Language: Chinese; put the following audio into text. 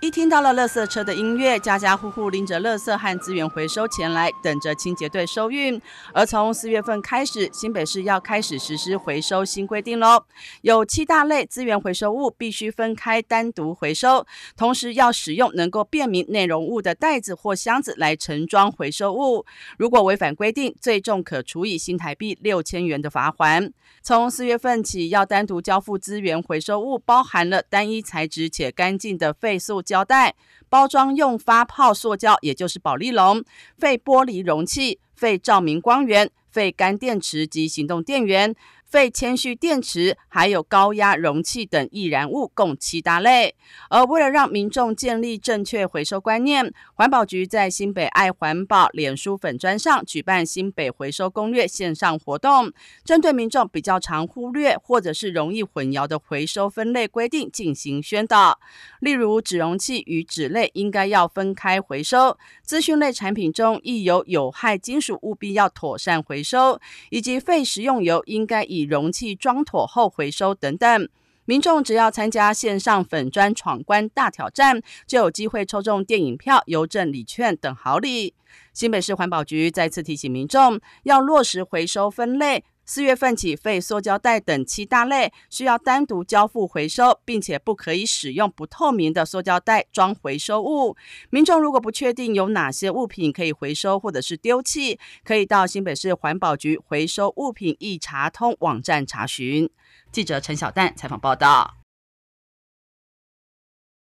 一听到了垃圾车的音乐，家家户户拎着垃圾和资源回收前来，等着清洁队收运。而从四月份开始，新北市要开始实施回收新规定喽。有七大类资源回收物必须分开单独回收，同时要使用能够辨明内容物的袋子或箱子来盛装回收物。如果违反规定，最重可处以新台币六千元的罚款。从四月份起，要单独交付资源回收物，包含了单一材质且干净的废塑。胶带、包装用发泡塑胶，也就是保利龙、废玻璃容器、废照明光源、废干电池及行动电源。废铅蓄电池、还有高压容器等易燃物，共七大类。而为了让民众建立正确回收观念，环保局在新北爱环保脸书粉砖上举办新北回收攻略线上活动，针对民众比较常忽略或者是容易混淆的回收分类规定进行宣导。例如，纸容器与纸类应该要分开回收；资讯类产品中亦有有害金属，务必要妥善回收；以及废食用油应该以容器装妥后回收等等，民众只要参加线上粉砖闯关大挑战，就有机会抽中电影票、邮政礼券等好礼。新北市环保局再次提醒民众，要落实回收分类。四月份起，废塑胶袋等七大类需要单独交付回收，并且不可以使用不透明的塑胶袋装回收物。民众如果不确定有哪些物品可以回收或者是丢弃，可以到新北市环保局回收物品一查通网站查询。记者陈小蛋采访报道。